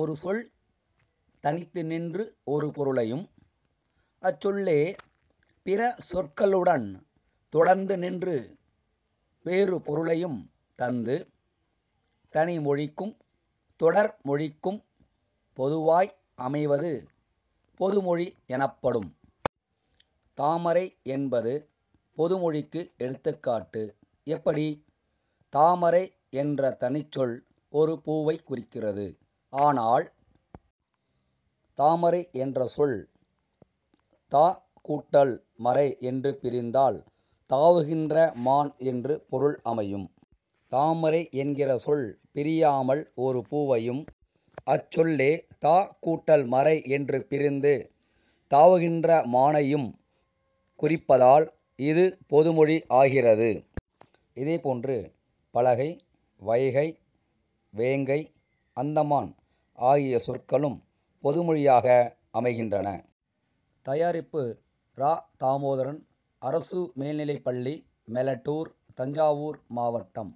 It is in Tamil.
ஒரு சொல் தனித்து நின்று ஒரு பொருளையும் அச்சொல்லே பிற சொற்களுடன் தொடர்ந்து நின்று வேறு பொருளையும் தந்து தனி மொழிக்கும் தொடர் மொழிக்கும் பொதுவாய் அமைவது பொதுமொழி எனப்படும் தாமரை என்பது பொதுமொழிக்கு எடுத்துக்காட்டு எப்படி தாமரை என்ற தனிச்சொல் ஒரு பூவை குறிக்கிறது ஆனால் தாமரை என்ற சொல் தா கூட்டல் மறை என்று பிரிந்தால் தாவுகின்ற மான் என்று பொருள் அமையும் தாமரை என்கிற சொல் பிரியாமல் ஒரு பூவையும் அச்சொல்லே தா கூட்டல் மறை என்று பிரிந்து தாவுகின்ற மானையும் குறிப்பதால் இது பொதுமொழி ஆகிறது இதேபோன்று பலகை வைகை வேங்கை அந்தமான் ஆகிய சொற்களும் பொதுமொழியாக அமைகின்றன தயாரிப்பு ரா தாமோதரன் அரசு மேல்நிலைப்பள்ளி மெலட்டூர் தஞ்சாவூர் மாவட்டம்